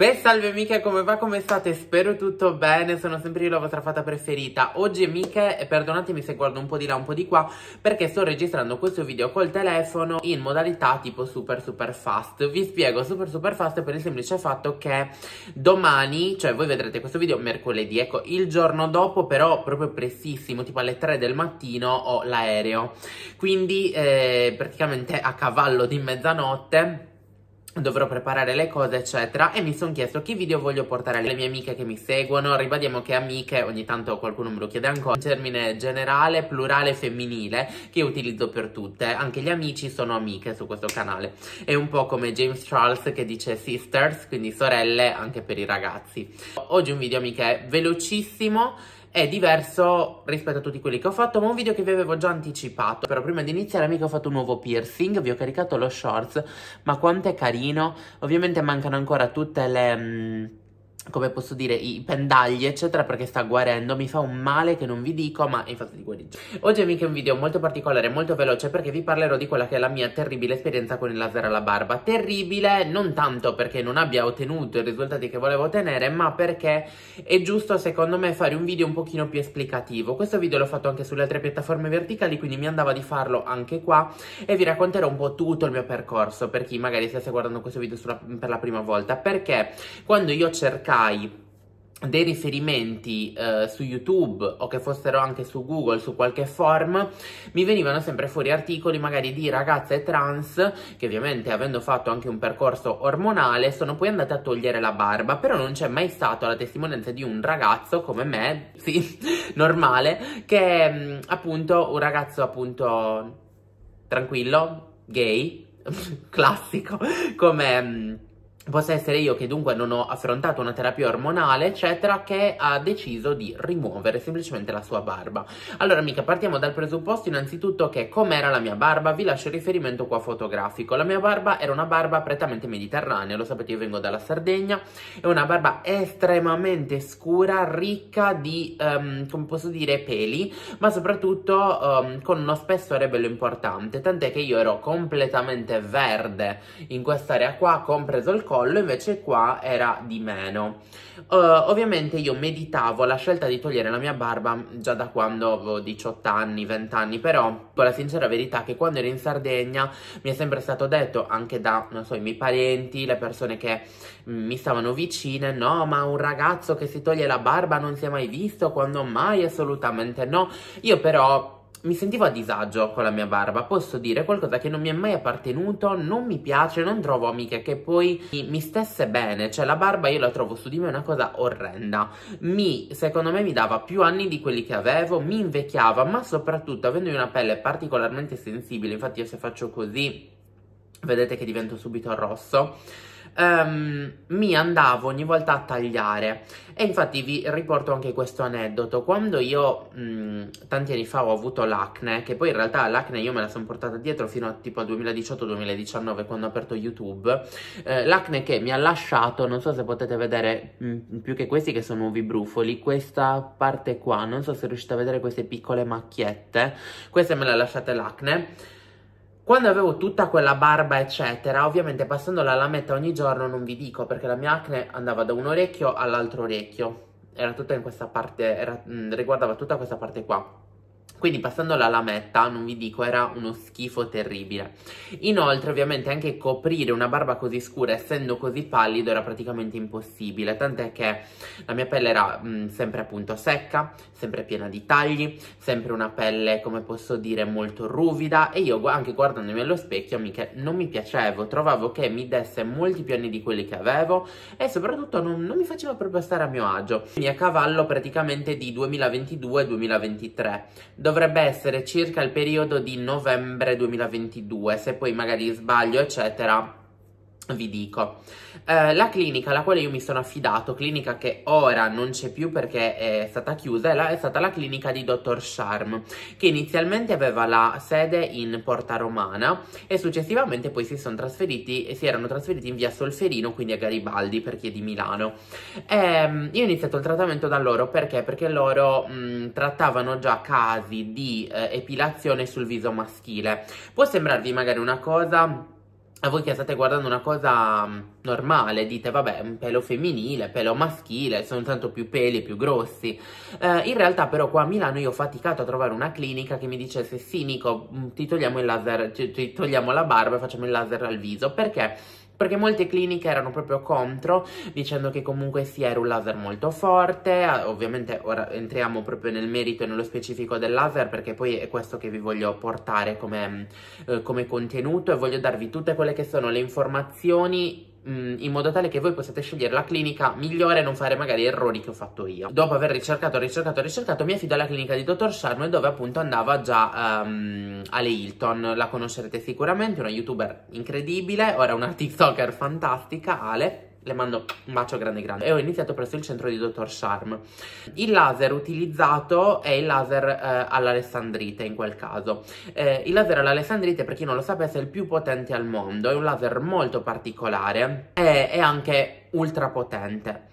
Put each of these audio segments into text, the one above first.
Beh, salve amiche, come va? Come state? Spero tutto bene, sono sempre io la vostra fata preferita. Oggi amiche, perdonatemi se guardo un po' di là, un po' di qua, perché sto registrando questo video col telefono in modalità tipo super super fast. Vi spiego super super fast per il semplice fatto che domani, cioè voi vedrete questo video mercoledì, ecco, il giorno dopo però proprio prestissimo, tipo alle 3 del mattino ho l'aereo. Quindi eh, praticamente a cavallo di mezzanotte dovrò preparare le cose eccetera e mi sono chiesto che video voglio portare alle mie amiche che mi seguono ribadiamo che amiche ogni tanto qualcuno me lo chiede ancora un termine generale plurale femminile che utilizzo per tutte anche gli amici sono amiche su questo canale è un po' come James Charles che dice sisters quindi sorelle anche per i ragazzi oggi un video amiche velocissimo è diverso rispetto a tutti quelli che ho fatto, ma un video che vi avevo già anticipato. Però prima di iniziare amico ho fatto un nuovo piercing, vi ho caricato lo shorts, ma quanto è carino. Ovviamente mancano ancora tutte le... Mh, mm, come posso dire, i pendagli, eccetera, perché sta guarendo, mi fa un male che non vi dico, ma infatti di guarigione. Oggi amiche un video molto particolare, molto veloce, perché vi parlerò di quella che è la mia terribile esperienza con il laser alla barba. Terribile non tanto perché non abbia ottenuto i risultati che volevo ottenere, ma perché è giusto, secondo me, fare un video un pochino più esplicativo. Questo video l'ho fatto anche sulle altre piattaforme verticali, quindi mi andava di farlo anche qua, e vi racconterò un po' tutto il mio percorso, per chi magari stesse guardando questo video sulla, per la prima volta, perché quando io cercavo troverai dei riferimenti eh, su YouTube o che fossero anche su Google, su qualche form, mi venivano sempre fuori articoli magari di ragazze trans che ovviamente avendo fatto anche un percorso ormonale sono poi andate a togliere la barba, però non c'è mai stata la testimonianza di un ragazzo come me, sì, normale, che è mm, appunto un ragazzo appunto tranquillo, gay, classico, come... Mh, mm, possa essere io che dunque non ho affrontato una terapia ormonale, eccetera, che ha deciso di rimuovere semplicemente la sua barba. Allora, amica, partiamo dal presupposto innanzitutto che com'era la mia barba, vi lascio il riferimento qua fotografico. La mia barba era una barba prettamente mediterranea, lo sapete, io vengo dalla Sardegna, è una barba estremamente scura, ricca di, um, come posso dire, peli, ma soprattutto um, con uno spessore bello importante, tant'è che io ero completamente verde in quest'area qua, compreso il collo, collo, invece qua era di meno. Uh, ovviamente io meditavo la scelta di togliere la mia barba già da quando avevo 18 anni, 20 anni, però con la sincera verità che quando ero in Sardegna mi è sempre stato detto anche da, non so, i miei parenti, le persone che mi stavano vicine, no, ma un ragazzo che si toglie la barba non si è mai visto, quando mai, assolutamente no. Io però mi sentivo a disagio con la mia barba, posso dire qualcosa che non mi è mai appartenuto, non mi piace, non trovo amiche che poi mi stesse bene, cioè la barba io la trovo su di me una cosa orrenda, mi, secondo me mi dava più anni di quelli che avevo, mi invecchiava, ma soprattutto avendo una pelle particolarmente sensibile, infatti io se faccio così vedete che divento subito rosso, um, mi andavo ogni volta a tagliare. E infatti vi riporto anche questo aneddoto. Quando io mh, tanti anni fa ho avuto l'acne, che poi in realtà l'acne io me la sono portata dietro fino a tipo 2018-2019 quando ho aperto YouTube, eh, l'acne che mi ha lasciato, non so se potete vedere mh, più che questi che sono nuovi brufoli, questa parte qua, non so se riuscite a vedere queste piccole macchiette, queste me le ha lasciate l'acne quando avevo tutta quella barba eccetera, ovviamente passando la lametta ogni giorno non vi dico perché la mia acne andava da un orecchio all'altro orecchio. Era tutta in questa parte, era, mh, mm, riguardava tutta questa parte qua. Quindi passando alla lametta, non vi dico, era uno schifo terribile. Inoltre ovviamente anche coprire una barba così scura, essendo così pallido, era praticamente impossibile. Tant'è che la mia pelle era mh, mm, sempre appunto secca, sempre piena di tagli, sempre una pelle, come posso dire, molto ruvida. E io anche guardandomi allo specchio, mica, non mi piacevo. Trovavo che mi desse molti più anni di quelli che avevo e soprattutto non, non mi faceva proprio stare a mio agio. Quindi a cavallo praticamente di 2022-2023 dovrebbe essere circa il periodo di novembre 2022, se poi magari sbaglio eccetera vi dico. Eh, la clinica alla quale io mi sono affidato, clinica che ora non c'è più perché è stata chiusa, è, la, è stata la clinica di Dottor Charm, che inizialmente aveva la sede in Porta Romana e successivamente poi si sono trasferiti, e si erano trasferiti in via Solferino, quindi a Garibaldi, per chi è di Milano. Eh, io ho iniziato il trattamento da loro perché? Perché loro mh, mm, trattavano già casi di eh, epilazione sul viso maschile. Può sembrarvi magari una cosa a voi che state guardando una cosa mm, normale, dite vabbè, un pelo femminile, pelo maschile, sono tanto più peli, più grossi. Eh, in realtà però qua a Milano io ho faticato a trovare una clinica che mi dicesse sì Nico, mm, ti togliamo il laser, ti, ti togliamo la barba e facciamo il laser al viso, perché perché molte cliniche erano proprio contro, dicendo che comunque sia era un laser molto forte, ovviamente ora entriamo proprio nel merito e nello specifico del laser perché poi è questo che vi voglio portare come, eh, come contenuto e voglio darvi tutte quelle che sono le informazioni Mm, in modo tale che voi possiate scegliere la clinica migliore e non fare magari errori che ho fatto io. Dopo aver ricercato, ricercato, ricercato, mi affido alla clinica di dottor Sharma dove appunto andava già um, ehm, Ale Hilton, la conoscerete sicuramente, una youtuber incredibile, ora una tiktoker fantastica, Ale le mando un bacio grande grande e ho iniziato presso il centro di Dottor Charm. Il laser utilizzato è il laser eh, all'alessandrite in quel caso. Eh, il laser all'alessandrite per chi non lo sapesse è il più potente al mondo, è un laser molto particolare e è anche ultra potente.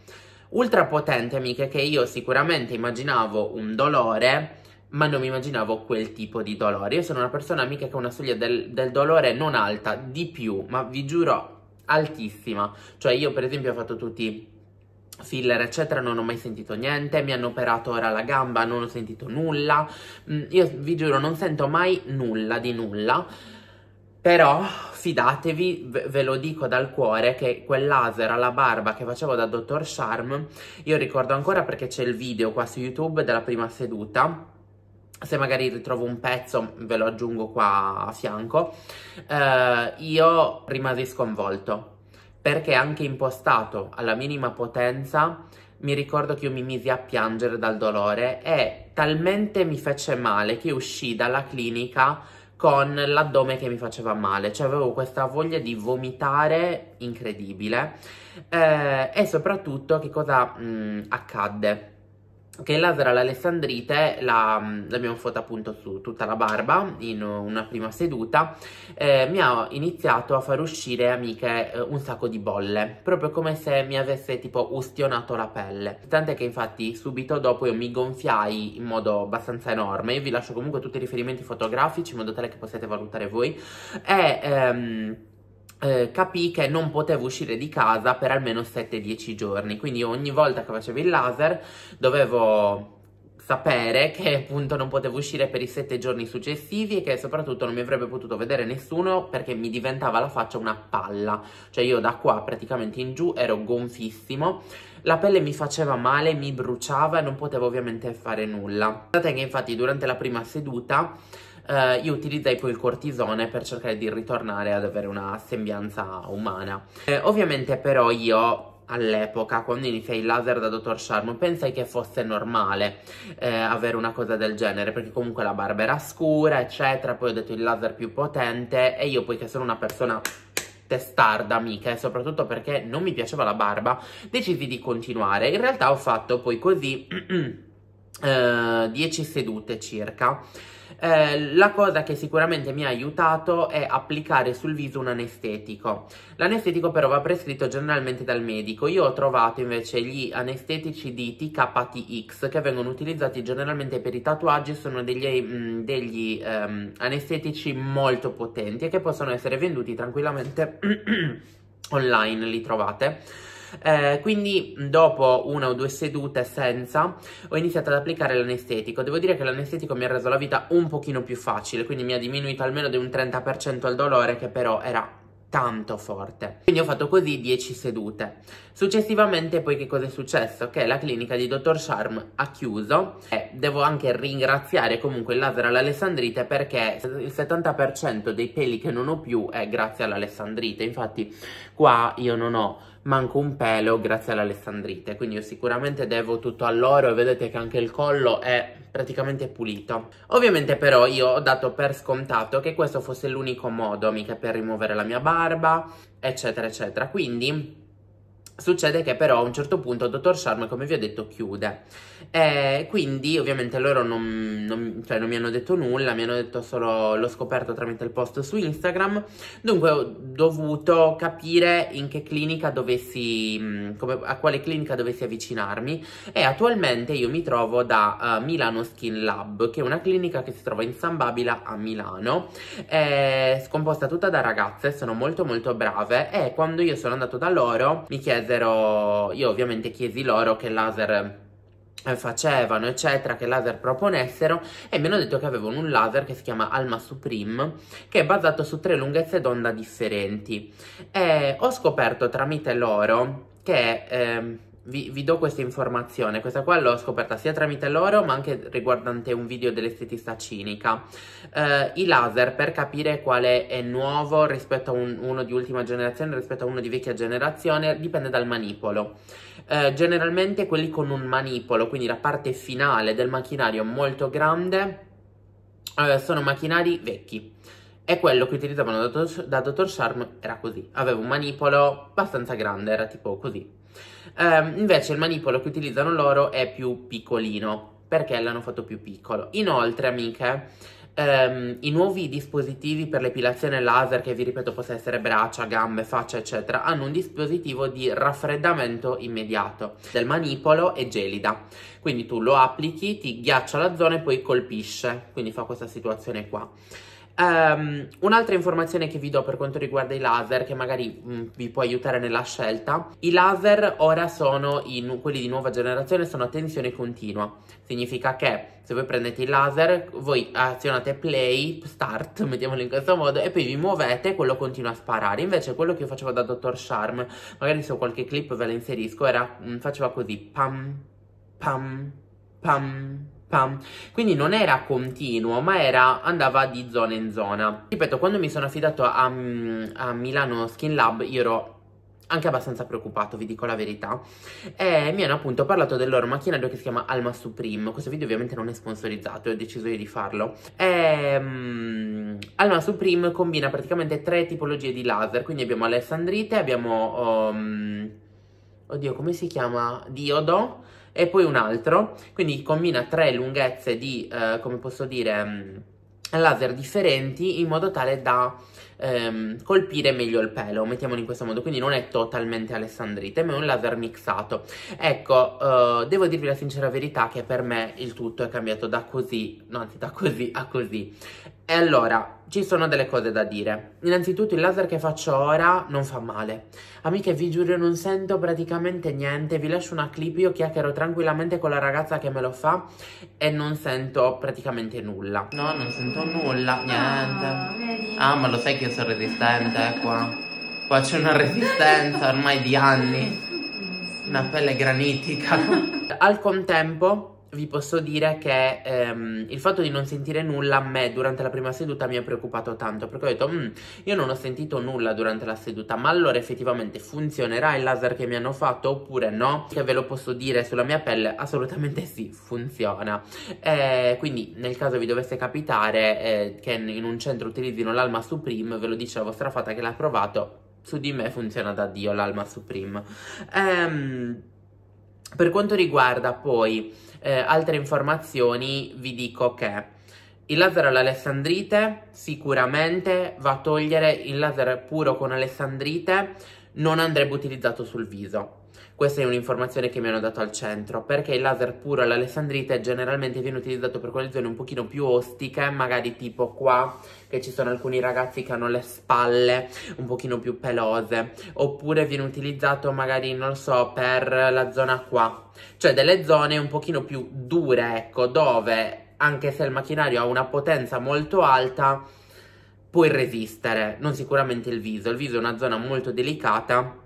Ultra potente amiche che io sicuramente immaginavo un dolore ma non mi immaginavo quel tipo di dolore. Io sono una persona amica che ha una soglia del, del dolore non alta, di più, ma vi giuro altissima. Cioè io per esempio ho fatto tutti filler eccetera non ho mai sentito niente mi hanno operato ora la gamba non ho sentito nulla mm, io vi giuro non sento mai nulla di nulla però fidatevi, ve lo dico dal cuore, che quel laser alla barba che facevo da Dr. Charm, io ricordo ancora perché c'è il video qua su YouTube della prima seduta, se magari ritrovo un pezzo ve lo aggiungo qua a fianco, eh, io rimasi sconvolto perché anche impostato alla minima potenza mi ricordo che io mi misi a piangere dal dolore e talmente mi fece male che uscì dalla clinica con l'addome che mi faceva male, cioè avevo questa voglia di vomitare incredibile eh, e soprattutto che cosa mh, mm, accadde? che il Laser all'Alessandrite l'abbiamo fatta appunto su tutta la barba in una prima seduta, eh, mi ha iniziato a far uscire, amiche, eh, un sacco di bolle, proprio come se mi avesse tipo ustionato la pelle. Tant'è che infatti subito dopo io mi gonfiai in modo abbastanza enorme, vi lascio comunque tutti i riferimenti fotografici in modo tale che possiate valutare voi, e... Ehm, eh, capì che non potevo uscire di casa per almeno 7-10 giorni, quindi ogni volta che facevo il laser dovevo sapere che appunto non potevo uscire per i 7 giorni successivi e che soprattutto non mi avrebbe potuto vedere nessuno perché mi diventava la faccia una palla, cioè io da qua praticamente in giù ero gonfissimo, la pelle mi faceva male, mi bruciava e non potevo ovviamente fare nulla. Guardate che infatti durante la prima seduta eh, io utilizzai poi il cortisone per cercare di ritornare ad avere una sembianza umana. Eh, ovviamente però io all'epoca, quando iniziai il laser da Dr. Sharm, pensai che fosse normale eh, avere una cosa del genere, perché comunque la barba era scura, eccetera, poi ho detto il laser più potente e io poiché sono una persona testarda amica e soprattutto perché non mi piaceva la barba, decisi di continuare. In realtà ho fatto poi così 10 eh, sedute circa eh, la cosa che sicuramente mi ha aiutato è applicare sul viso un anestetico. L'anestetico però va prescritto generalmente dal medico. Io ho trovato invece gli anestetici di TKTX che vengono utilizzati generalmente per i tatuaggi, sono degli, mh, mm, degli um, anestetici molto potenti e che possono essere venduti tranquillamente online, li trovate. Eh, quindi dopo una o due sedute senza ho iniziato ad applicare l'anestetico. Devo dire che l'anestetico mi ha reso la vita un pochino più facile, quindi mi ha diminuito almeno di un 30% il dolore che però era tanto forte. Quindi ho fatto così 10 sedute. Successivamente poi che cosa è successo? Che la clinica di Dr. Charm ha chiuso e devo anche ringraziare comunque il laser all'alessandrite perché il 70% dei peli che non ho più è grazie all'alessandrite. Infatti qua io non ho manco un pelo grazie all'alessandrite, quindi io sicuramente devo tutto a loro e vedete che anche il collo è praticamente pulito. Ovviamente però io ho dato per scontato che questo fosse l'unico modo mica per rimuovere la mia barba, eccetera eccetera, quindi Succede che però a un certo punto Dottor Sharma, come vi ho detto, chiude. Eh, quindi ovviamente loro non, non, cioè, non, mi hanno detto nulla, mi hanno detto solo l'ho scoperto tramite il post su Instagram. Dunque ho dovuto capire in che clinica dovessi, mm, come, a quale clinica dovessi avvicinarmi. E attualmente io mi trovo da uh, Milano Skin Lab, che è una clinica che si trova in San Babila a Milano. È scomposta tutta da ragazze, sono molto molto brave e quando io sono andato da loro mi chiedo chiesero, io ovviamente chiesi loro che laser eh, facevano eccetera che laser proponessero e mi hanno detto che avevano un laser che si chiama Alma Supreme che è basato su tre lunghezze d'onda differenti e ho scoperto tramite loro che eh, vi, vi, do questa informazione, questa qua l'ho scoperta sia tramite loro ma anche riguardante un video dell'estetista cinica. Uh, I laser per capire quale è nuovo rispetto a un, uno di ultima generazione, rispetto a uno di vecchia generazione, dipende dal manipolo. Uh, generalmente quelli con un manipolo, quindi la parte finale del macchinario molto grande, uh, sono macchinari vecchi. E quello che utilizzavano da, da Dr. Charm era così, aveva un manipolo abbastanza grande, era tipo così. Um, invece il manipolo che utilizzano loro è più piccolino perché l'hanno fatto più piccolo. Inoltre, amiche, um, i nuovi dispositivi per l'epilazione laser, che vi ripeto possa essere braccia, gambe, faccia, eccetera, hanno un dispositivo di raffreddamento immediato del manipolo e gelida. Quindi tu lo applichi, ti ghiaccia la zona e poi colpisce, quindi fa questa situazione qua. Um, un'altra informazione che vi do per quanto riguarda i laser, che magari mh, mm, vi può aiutare nella scelta, i laser ora sono in, quelli di nuova generazione, sono a tensione continua. Significa che se voi prendete il laser, voi azionate play, start, mettiamolo in questo modo, e poi vi muovete e quello continua a sparare. Invece quello che io facevo da Dr. Charm, magari su qualche clip ve la inserisco, era, mh, mm, faceva così, pam, pam, pam Pam. Quindi non era continuo, ma era, andava di zona in zona. Ripeto, quando mi sono affidato a, mm, a Milano Skin Lab, io ero anche abbastanza preoccupato, vi dico la verità. E mi hanno appunto parlato del loro macchinario che si chiama Alma Supreme. Questo video ovviamente non è sponsorizzato, ho deciso io di farlo. E, um, Alma Supreme combina praticamente tre tipologie di laser. Quindi abbiamo Alessandrite, abbiamo... Um, oddio, come si chiama? Diodo e poi un altro, quindi combina tre lunghezze di, eh, come posso dire, mm, laser differenti in modo tale da ehm, colpire meglio il pelo, mettiamolo in questo modo, quindi non è totalmente alessandrite, ma è un laser mixato. Ecco, eh, devo dirvi la sincera verità che per me il tutto è cambiato da così, no anzi da così a così. E allora, ci sono delle cose da dire. Innanzitutto il laser che faccio ora non fa male. Amiche, vi giuro, non sento praticamente niente. Vi lascio una clip, io chiacchiero tranquillamente con la ragazza che me lo fa e non sento praticamente nulla. No, non sento nulla, niente. Ah, ma lo sai che io sono resistente eh, qua. Qua c'è una resistenza ormai di anni. Una pelle granitica. Al contempo vi posso dire che ehm, il fatto di non sentire nulla a me durante la prima seduta mi ha preoccupato tanto perché ho detto mm, io non ho sentito nulla durante la seduta ma allora effettivamente funzionerà il laser che mi hanno fatto oppure no che ve lo posso dire sulla mia pelle assolutamente sì funziona eh, quindi nel caso vi dovesse capitare eh, che in un centro utilizzino l'Alma Supreme ve lo dice la vostra fata che l'ha provato su di me funziona da Dio l'Alma Supreme ehm per quanto riguarda poi eh, altre informazioni, vi dico che il laser all'alessandrite sicuramente va a togliere il laser puro con alessandrite, non andrebbe utilizzato sul viso questa è un'informazione che mi hanno dato al centro, perché il laser puro all'alessandrite generalmente viene utilizzato per quelle zone un pochino più ostiche, magari tipo qua, che ci sono alcuni ragazzi che hanno le spalle un pochino più pelose, oppure viene utilizzato magari, non lo so, per la zona qua, cioè delle zone un pochino più dure, ecco, dove anche se il macchinario ha una potenza molto alta, puoi resistere, non sicuramente il viso, il viso è una zona molto delicata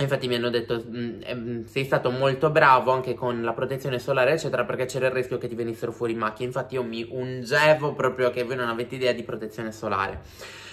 Infatti mi hanno detto mm, ehm, sei stato molto bravo anche con la protezione solare eccetera perché c'era il rischio che ti venissero fuori macchie, infatti io mi ungevo proprio che voi non avete idea di protezione solare.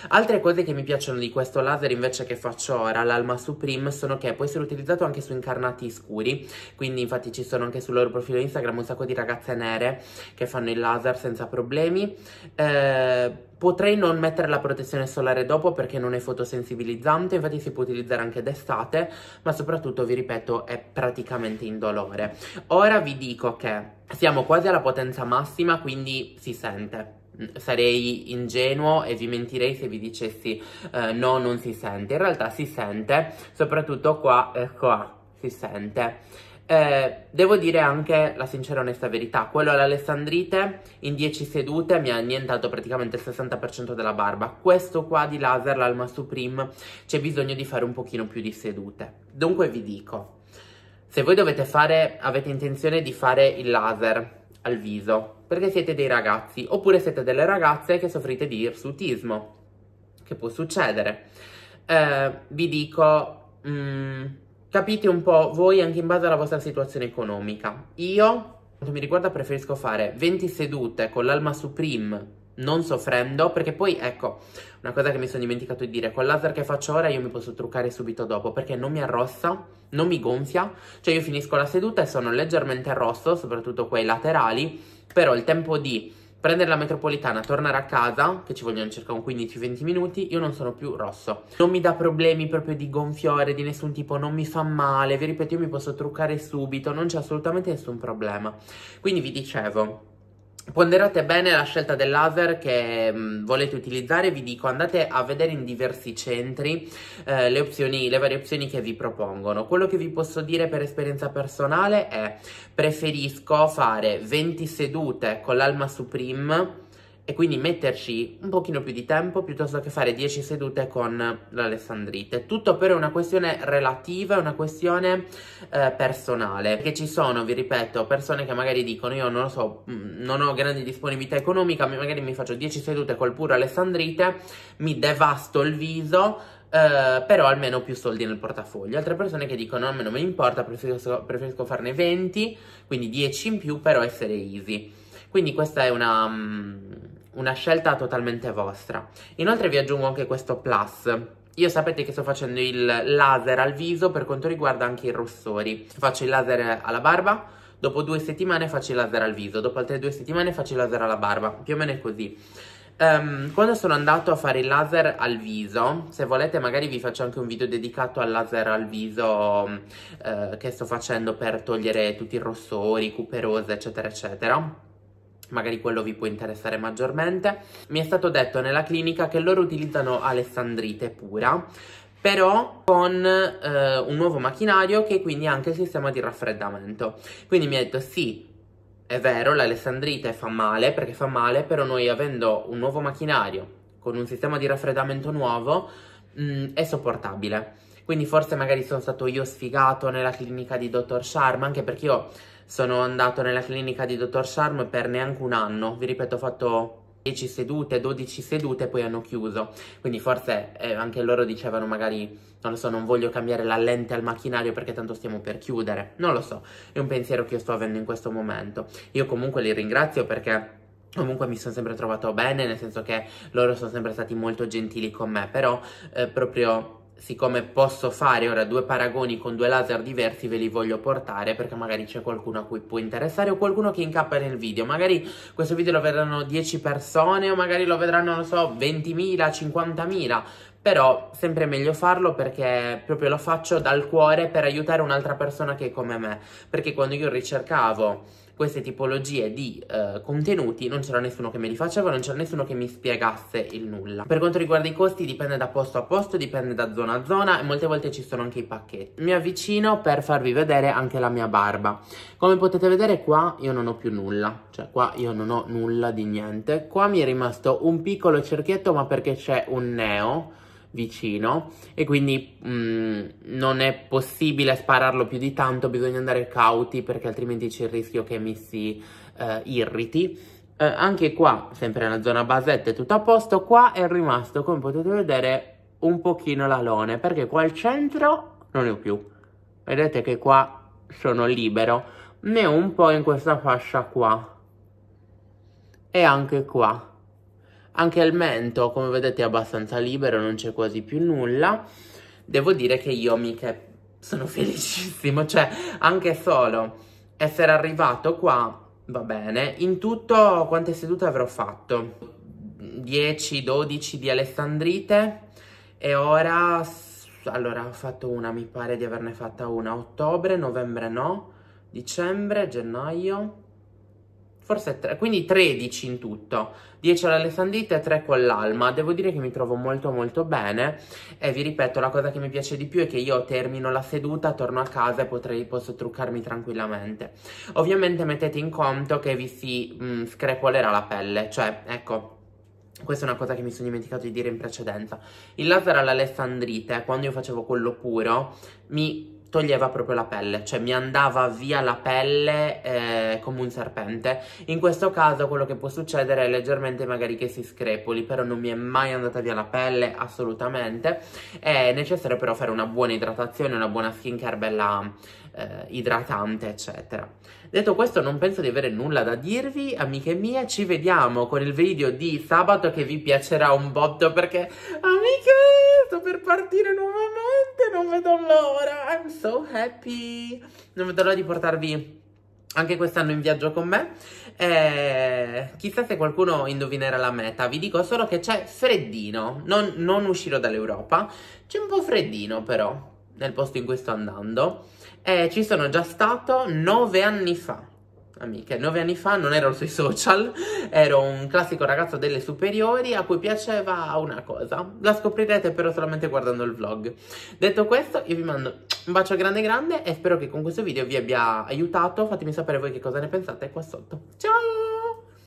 Altre cose che mi piacciono di questo laser invece che faccio ora, l'Alma Supreme, sono che può essere utilizzato anche su incarnati scuri, quindi infatti ci sono anche sul loro profilo Instagram un sacco di ragazze nere che fanno il laser senza problemi. Eh, Potrei non mettere la protezione solare dopo perché non è fotosensibilizzante, infatti si può utilizzare anche d'estate, ma soprattutto, vi ripeto, è praticamente indolore. Ora vi dico che siamo quasi alla potenza massima, quindi si sente sarei ingenuo e vi mentirei se vi dicessi eh, no, non si sente. In realtà si sente, soprattutto qua ecco qua si sente. Eh, devo dire anche la sincera e onesta verità, quello all'Alessandrite in 10 sedute mi ha annientato praticamente il 60% della barba, questo qua di laser, l'Alma Supreme, c'è bisogno di fare un pochino più di sedute. Dunque vi dico, se voi dovete fare, avete intenzione di fare il laser al viso, perché siete dei ragazzi oppure siete delle ragazze che soffrite di irsutismo, che può succedere. Eh, vi dico, mh, mm, capite un po' voi anche in base alla vostra situazione economica. Io, per quanto mi riguarda, preferisco fare 20 sedute con l'Alma Supreme non soffrendo, perché poi ecco, una cosa che mi sono dimenticato di dire, col laser che faccio ora io mi posso truccare subito dopo, perché non mi arrossa, non mi gonfia, cioè io finisco la seduta e sono leggermente rosso, soprattutto quei laterali, però il tempo di prendere la metropolitana, tornare a casa, che ci vogliono circa un 15-20 minuti, io non sono più rosso. Non mi dà problemi proprio di gonfiore, di nessun tipo, non mi fa male, vi ripeto, io mi posso truccare subito, non c'è assolutamente nessun problema. Quindi vi dicevo, Ponderate bene la scelta del laser che mh, mm, volete utilizzare, vi dico andate a vedere in diversi centri eh, le, opzioni, le varie opzioni che vi propongono. Quello che vi posso dire per esperienza personale è preferisco fare 20 sedute con l'Alma Supreme e quindi metterci un pochino più di tempo piuttosto che fare 10 sedute con l'Alessandrite. Tutto però è una questione relativa, una questione eh, personale, perché ci sono, vi ripeto, persone che magari dicono io non lo so, mm, non ho grande disponibilità economica, magari mi faccio 10 sedute col puro Alessandrite, mi devasto il viso, Uh, però almeno più soldi nel portafoglio. Altre persone che dicono: A me non mi importa, preferisco, preferisco, farne 20, quindi 10 in più, però essere easy. Quindi questa è una. Um una scelta totalmente vostra. Inoltre vi aggiungo anche questo plus. Io sapete che sto facendo il laser al viso per quanto riguarda anche i rossori. Faccio il laser alla barba, dopo due settimane faccio il laser al viso, dopo altre due settimane faccio il laser alla barba, più o meno è così. Um, quando sono andato a fare il laser al viso, se volete magari vi faccio anche un video dedicato al laser al viso uh, che sto facendo per togliere tutti i rossori, cuperose eccetera eccetera magari quello vi può interessare maggiormente. Mi è stato detto nella clinica che loro utilizzano alessandrite pura, però con eh, un nuovo macchinario che quindi ha anche il sistema di raffreddamento. Quindi mi ha detto sì, è vero, l'alessandrite fa male, perché fa male, però noi avendo un nuovo macchinario con un sistema di raffreddamento nuovo mh, mm, è sopportabile. Quindi forse magari sono stato io sfigato nella clinica di dottor Sharma, anche perché io sono andato nella clinica di dottor Sharm per neanche un anno, vi ripeto ho fatto 10 sedute, 12 sedute e poi hanno chiuso, quindi forse eh, anche loro dicevano magari, non lo so, non voglio cambiare la lente al macchinario perché tanto stiamo per chiudere, non lo so, è un pensiero che io sto avendo in questo momento. Io comunque li ringrazio perché... Comunque mi sono sempre trovato bene, nel senso che loro sono sempre stati molto gentili con me, però eh, proprio siccome posso fare ora due paragoni con due laser diversi ve li voglio portare perché magari c'è qualcuno a cui può interessare o qualcuno che incappa nel video magari questo video lo vedranno 10 persone o magari lo vedranno non so 20.000 50.000 però sempre è meglio farlo perché proprio lo faccio dal cuore per aiutare un'altra persona che è come me perché quando io ricercavo queste tipologie di eh, contenuti non c'era nessuno che me li faceva, non c'era nessuno che mi spiegasse il nulla. Per quanto riguarda i costi dipende da posto a posto, dipende da zona a zona e molte volte ci sono anche i pacchetti. Mi avvicino per farvi vedere anche la mia barba. Come potete vedere qua io non ho più nulla, cioè qua io non ho nulla di niente. Qua mi è rimasto un piccolo cerchietto ma perché c'è un neo vicino e quindi mh, mm, non è possibile spararlo più di tanto, bisogna andare cauti perché altrimenti c'è il rischio che mi si eh, irriti. Eh, anche qua, sempre nella zona basetta, è tutto a posto, qua è rimasto, come potete vedere, un pochino l'alone perché qua al centro non ne ho più. Vedete che qua sono libero, ne ho un po' in questa fascia qua e anche qua anche il mento, come vedete, è abbastanza libero, non c'è quasi più nulla. Devo dire che io, mica, sono felicissimo. Cioè, anche solo essere arrivato qua, va bene. In tutto, quante sedute avrò fatto? 10, 12 di Alessandrite. E ora, allora, ho fatto una, mi pare di averne fatta una. Ottobre, novembre no, dicembre, gennaio forse 3, quindi 13 in tutto, 10 all'Alessandrite e 3 con l'Alma, devo dire che mi trovo molto molto bene e vi ripeto la cosa che mi piace di più è che io termino la seduta, torno a casa e potrei, posso truccarmi tranquillamente, ovviamente mettete in conto che vi si mh, mm, screpolerà la pelle, cioè ecco questa è una cosa che mi sono dimenticato di dire in precedenza. Il laser all'alessandrite, quando io facevo quello puro, mi toglieva proprio la pelle, cioè mi andava via la pelle eh, come un serpente. In questo caso quello che può succedere è leggermente magari che si screpoli, però non mi è mai andata via la pelle assolutamente. È necessario però fare una buona idratazione, una buona skincare bella eh, idratante, eccetera. Detto questo non penso di avere nulla da dirvi, amiche mie, ci vediamo con il video di sabato che vi piacerà un botto perché amiche sto per partire nuovamente non vedo l'ora, I'm so happy, non vedo l'ora di portarvi anche quest'anno in viaggio con me. Eh, chissà se qualcuno indovinerà la meta. Vi dico solo che c'è freddino. Non, non uscirò dall'Europa. C'è un po' freddino, però, nel posto in cui sto andando. Eh, ci sono già stato nove anni fa amiche. Nove anni fa non ero sui social, ero un classico ragazzo delle superiori a cui piaceva una cosa. La scoprirete però solamente guardando il vlog. Detto questo, io vi mando un bacio grande grande e spero che con questo video vi abbia aiutato. Fatemi sapere voi che cosa ne pensate qua sotto. Ciao!